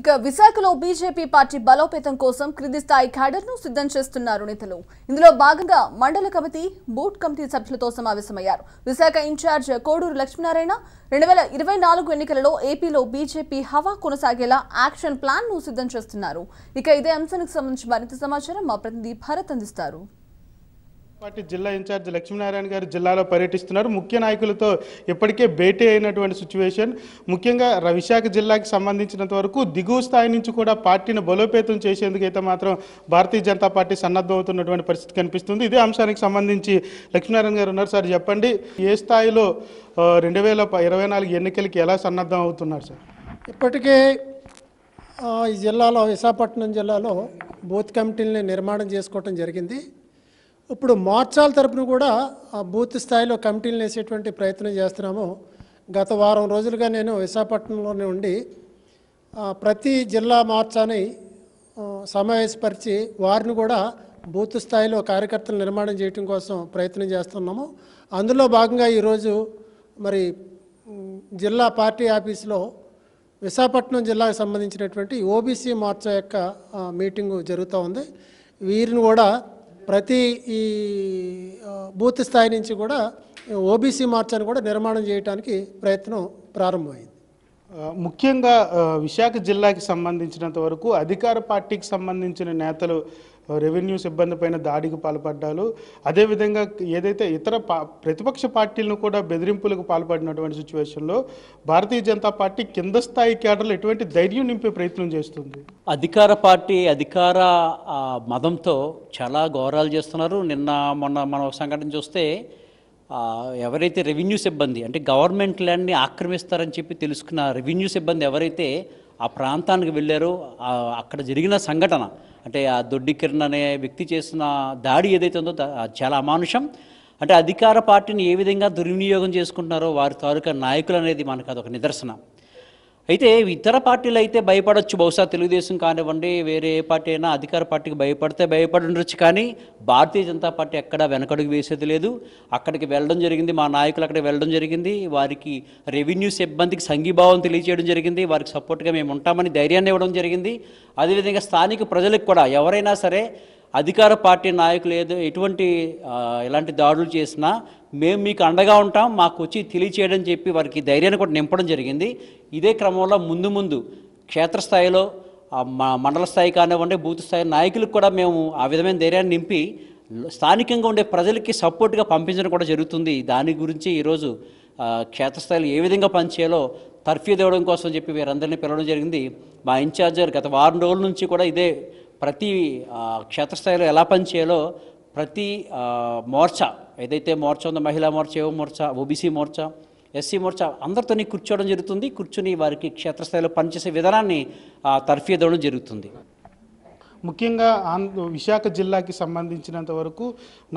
ఇక విశాఖలో BJP party బలోపేతం కోసం క్రింది స్థాయి క్యాడర్ను సిద్ధం చేస్తున్నారు నేతలు ఇందులో భాగంగా మండల కమిటీ బూట్ కమిటీ సభ్యులతో సమావేశమయ్యారు విశాఖ ఇన్ఛార్జ్ కోడూరు లక్ష్మీనారాయణ రెండు వేల ఇరవై నాలుగు ఎన్నికలలో ఏపీలో బీజేపీ హవా కొనసాగేలా యాక్షన్ ప్లాన్ను సిద్ధం చేస్తున్నారు ఇక ఇదే అంశానికి సంబంధించి మరింత సమాచారం మా ప్రతినిధి భరత్ అందిస్తారు పార్టీ జిల్లా ఇన్ఛార్జ్ లక్ష్మీనారాయణ గారు జిల్లాలో పర్యటిస్తున్నారు ముఖ్య నాయకులతో ఇప్పటికే భేటీ అయినటువంటి సిచ్యువేషన్ ముఖ్యంగా విశాఖ జిల్లాకి సంబంధించినంత వరకు దిగువ స్థాయి నుంచి కూడా పార్టీని బలోపేతం చేసేందుకు అయితే మాత్రం భారతీయ జనతా పార్టీ సన్నద్ధం అవుతున్నటువంటి పరిస్థితి కనిపిస్తుంది ఇదే అంశానికి సంబంధించి లక్ష్మీనారాయణ గారు ఉన్నారు సార్ చెప్పండి ఏ స్థాయిలో రెండు వేల ఇరవై నాలుగు ఎన్నికలకి ఎలా సన్నద్ధం అవుతున్నారు సార్ ఇప్పటికే ఈ జిల్లాలో విశాఖపట్నం జిల్లాలో బూత్ కమిటీలని నిర్మాణం చేసుకోవటం జరిగింది ఇప్పుడు మార్చాల తరపున కూడా ఆ బూత్ స్థాయిలో కమిటీలు వేసేటువంటి ప్రయత్నం చేస్తున్నాము గత వారం రోజులుగా నేను విశాఖపట్నంలోనే ఉండి ప్రతి జిల్లా మార్చాని సమావేశపరిచి వారిని కూడా బూత్ స్థాయిలో కార్యకర్తలు నిర్మాణం చేయడం కోసం ప్రయత్నం చేస్తున్నాము అందులో భాగంగా ఈరోజు మరి జిల్లా పార్టీ ఆఫీసులో విశాఖపట్నం జిల్లాకు సంబంధించినటువంటి ఓబీసీ మార్చా యొక్క మీటింగు జరుగుతూ ఉంది వీరిని కూడా ప్రతి ఈ బూత్ స్థాయి నుంచి కూడా ఓబీసీ మార్చాన్ని కూడా నిర్మాణం చేయడానికి ప్రయత్నం ప్రారంభమైంది ముఖ్యంగా విశాఖ జిల్లాకి సంబంధించినంత వరకు అధికార పార్టీకి సంబంధించిన నేతలు రెవెన్యూ సిబ్బంది పైన దాడికి పాల్పడ్డారు అదేవిధంగా ఏదైతే ఇతర ప్రతిపక్ష పార్టీలను కూడా బెదిరింపులకు పాల్పడినటువంటి సిచ్యువేషన్లో భారతీయ జనతా పార్టీ కింద స్థాయి కేడర్లు ఎటువంటి ధైర్యం నింపే ప్రయత్నం చేస్తుంది అధికార పార్టీ అధికార మదంతో చాలా ఘోరాలు చేస్తున్నారు నిన్న మొన్న మనం సంఘటన చూస్తే ఎవరైతే రెవెన్యూ సిబ్బంది అంటే గవర్నమెంట్ ల్యాండ్ని ఆక్రమిస్తారని చెప్పి తెలుసుకున్న రెవెన్యూ సిబ్బంది ఎవరైతే ఆ ప్రాంతానికి వెళ్ళారో అక్కడ జరిగిన సంఘటన అంటే ఆ దొడ్డి కిరణ్ అనే వ్యక్తి చేసిన దాడి ఏదైతే ఉందో చాలా అమానుషం అంటే అధికార పార్టీని ఏ విధంగా దుర్వినియోగం చేసుకుంటున్నారో వారి తాలూకా నాయకులు అనేది మనకు అదొక నిదర్శనం అయితే ఇతర పార్టీలు అయితే భయపడొచ్చు బహుశా తెలుగుదేశం కానివ్వండి వేరే ఏ పార్టీ అయినా అధికార పార్టీకి భయపడితే భయపడుండొచ్చు కానీ భారతీయ జనతా పార్టీ ఎక్కడ వెనకడుగు వేసేది లేదు అక్కడికి వెళ్ళడం జరిగింది మా నాయకులు అక్కడికి వెళ్ళడం జరిగింది వారికి రెవెన్యూ సిబ్బందికి సంఘీభావం తెలియజేయడం జరిగింది వారికి సపోర్ట్గా మేము ఉంటామని ధైర్యాన్ని ఇవ్వడం జరిగింది అదేవిధంగా స్థానిక ప్రజలకు కూడా ఎవరైనా సరే అధికార పార్టీ నాయకులు ఏదో ఎటువంటి ఇలాంటి దాడులు చేసినా మేము మీకు అండగా ఉంటాం మాకు వచ్చి తెలియచేయడం చెప్పి వారికి ధైర్యాన్ని కూడా నింపడం జరిగింది ఇదే క్రమంలో ముందు ముందు క్షేత్రస్థాయిలో మండల స్థాయి కానివ్వండి బూత్ స్థాయి నాయకులకు కూడా మేము ఆ విధమైన ధైర్యాన్ని నింపి స్థానికంగా ఉండే ప్రజలకి సపోర్ట్గా పంపించడం కూడా జరుగుతుంది దాని గురించి ఈరోజు క్షేత్రస్థాయిలో ఏ విధంగా పనిచేయాలో తర్ఫీ దేవడం కోసం చెప్పి వీరందరినీ పిలవడం జరిగింది మా ఇన్ఛార్జర్ గత వారం రోజుల నుంచి కూడా ఇదే ప్రతి క్షేత్రస్థాయిలో ఎలా పనిచేయాలో ప్రతి మోర్చా ఏదైతే మోర్చా ఉందో మహిళా మోర్చా యువ మోర్చా ఓబీసీ మోర్చా ఎస్సీ మోర్చా అందరితోని కూర్చోవడం జరుగుతుంది కూర్చుని వారికి క్షేత్రస్థాయిలో పనిచేసే విధానాన్ని తర్ఫీదవడం జరుగుతుంది ముఖ్యంగా విశాఖ జిల్లాకి సంబంధించినంత వరకు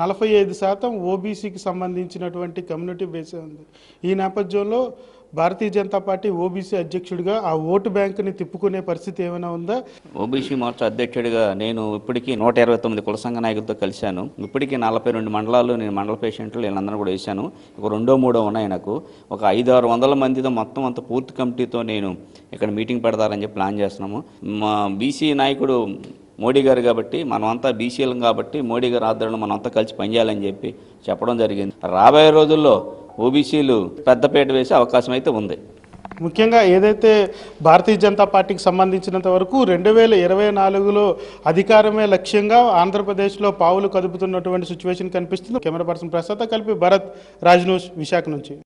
నలభై ఐదు శాతం ఓబీసీకి సంబంధించినటువంటి కమ్యూనిటీ బేస్ ఉంది ఈ నేపథ్యంలో భారతీయ జనతా పార్టీ ఓబీసీ అధ్యక్షుడిగా ఆ ఓటు బ్యాంకుని తిప్పుకునే పరిస్థితి ఏమైనా ఉందా ఓబీసీ మోర్చా అధ్యక్షుడిగా నేను ఇప్పటికీ నూట ఇరవై తొమ్మిది కులసంఘ నాయకులతో కలిశాను ఇప్పటికీ నలభై రెండు మండలాలు నేను మండల పేషెంట్లు వీళ్ళందరూ కూడా వేశాను ఒక రెండో మూడో ఉన్నాయి నాకు ఒక ఐదు ఆరు వందల మందితో మొత్తం అంత పూర్తి కమిటీతో నేను ఇక్కడ మీటింగ్ పెడతారని చెప్పి ప్లాన్ చేస్తున్నాము మా బీసీ నాయకుడు మోడీ గారు కాబట్టి మనమంతా బీసీలం కాబట్టి మోడీ గారు ఆదరణ మనమంతా కలిసి పనిచేయాలని చెప్పి చెప్పడం జరిగింది రాబోయే రోజుల్లో ఓబీసీలు పెద్దపేట వేసే అవకాశం అయితే ఉంది ముఖ్యంగా ఏదైతే భారతీయ జనతా పార్టీకి సంబంధించినంత వరకు రెండు వేల ఇరవై నాలుగులో అధికారమే లక్ష్యంగా ఆంధ్రప్రదేశ్లో పావులు కదుపుతున్నటువంటి సిచ్యువేషన్ కనిపిస్తుంది కెమెరా పర్సన్ ప్రసాద్ కలిపి భరత్ రాజ్ విశాఖ నుంచి